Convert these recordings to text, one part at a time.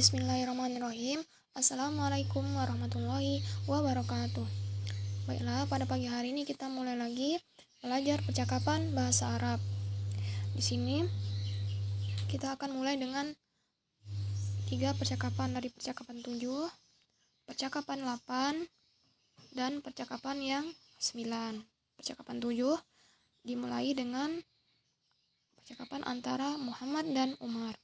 Bismillahirrahmanirrahim. Assalamualaikum warahmatullahi wabarakatuh. Baiklah, pada pagi hari ini kita mulai lagi belajar percakapan bahasa Arab. Di sini kita akan mulai dengan tiga percakapan dari percakapan tujuh, percakapan delapan, dan percakapan yang sembilan. Percakapan tujuh dimulai dengan percakapan antara Muhammad dan Umar.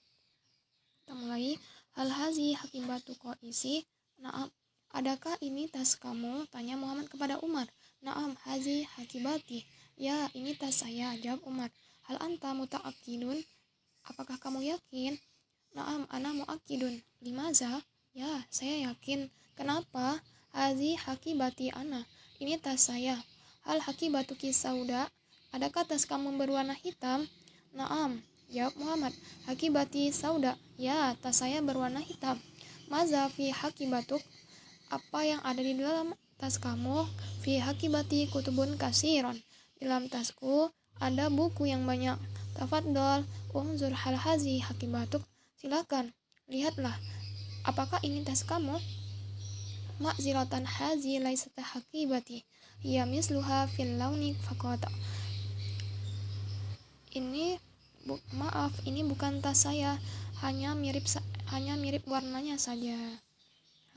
Kita mulai Hal hazi hakim batu ko isi? Naam. Adakah ini tas kamu? Tanya Muhammad kepada Umar. Naam hazi hakibati. Ya, ini tas saya, jawab Umar. Hal anta muta'akidun? Apakah kamu yakin? Naam, ana mu'akidun. Limaza? Ya, saya yakin. Kenapa? Hazi hakibati ana. Ini tas saya. Hal hakibatu kisauda Adakah tas kamu berwarna hitam? Naam. Jawab ya, Muhammad, hakibati sauda. Ya, tas saya berwarna hitam. Maza fi hakibatuk? Apa yang ada di dalam tas kamu? Fi hakibati kutubun kasiron. Di Dalam tasku ada buku yang banyak. Tafadol, unzur hal hazi hakibatuk. Silakan, lihatlah. Apakah ini tas kamu? zilatan hazi Laisata hakibati. Ya misluha fil launi fakota. Ini Bu, maaf, ini bukan tas saya. Hanya mirip hanya mirip warnanya saja.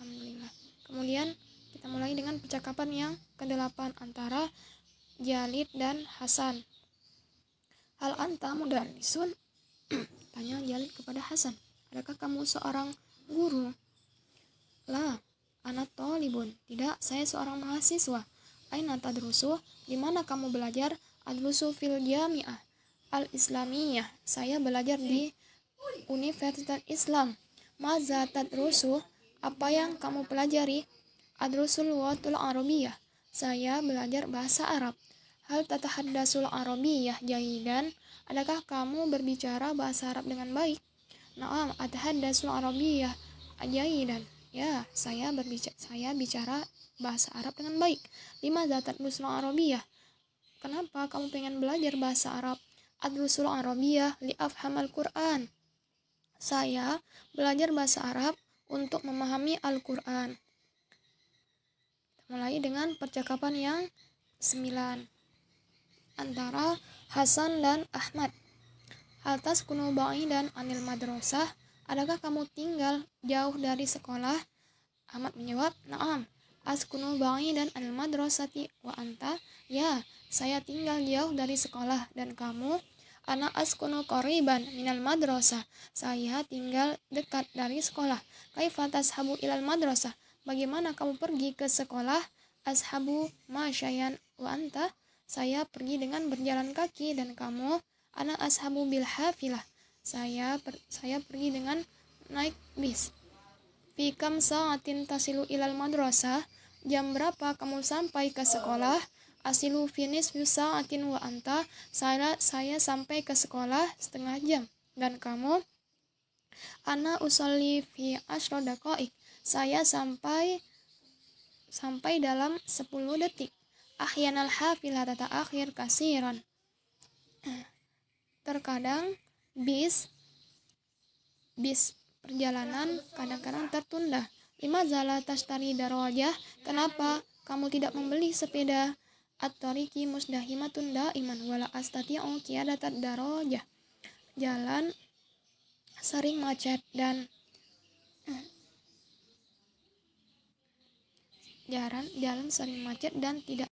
Alhamdulillah. Kemudian kita mulai dengan percakapan yang kedelapan antara Jalid dan Hasan. Hal anta lisun, Tanya Jalid kepada Hasan. Adakah kamu seorang guru? Lah, anak tolibun. Tidak, saya seorang mahasiswa. Aina tadrusu, Di mana kamu belajar? Adrusu fil jami'ah al-islamiyah. Saya belajar di Universitas Islam. Maza tadrusu? Apa yang kamu pelajari? Adrusul watul Arabiyah. Saya belajar bahasa Arab. Hal tatahaddasul Arabiyah jahidan? Adakah kamu berbicara bahasa Arab dengan baik? Naam, atahaddasul Arabiyah jahidan. Ya, saya berbicara saya bicara bahasa Arab dengan baik. Lima zatat muslim Arabiyah. Kenapa kamu pengen belajar bahasa Arab? adrusul Arabiyah li al-Quran. Saya belajar bahasa Arab untuk memahami Al-Quran. Mulai dengan percakapan yang sembilan antara Hasan dan Ahmad. Atas kuno dan anil madrasah, adakah kamu tinggal jauh dari sekolah? Ahmad menjawab, "Na'am." askunul bangi dan al madrasati wa anta ya saya tinggal jauh dari sekolah dan kamu anak askunul min minal madrasa saya tinggal dekat dari sekolah kaifatas habu ilal madrasa bagaimana kamu pergi ke sekolah ashabu masyayan wa anta saya pergi dengan berjalan kaki dan kamu anak ashabu bil hafilah saya per, saya pergi dengan naik bis fikam sa'atin tasilu ilal madrasah jam berapa kamu sampai ke sekolah? Asilu finish akin wa anta. Saya, saya sampai ke sekolah setengah jam. Dan kamu? Ana usolli fi ashro Saya sampai sampai dalam 10 detik. Ahyanal hafilah tata akhir kasiran. Terkadang bis bis perjalanan kadang-kadang tertunda. Ima zala tashtari darwajah, kenapa kamu tidak membeli sepeda? At-tariki musdahimatun daiman wala astati'u qiyadatat darajah. Jalan sering macet dan jalan jalan sering macet dan tidak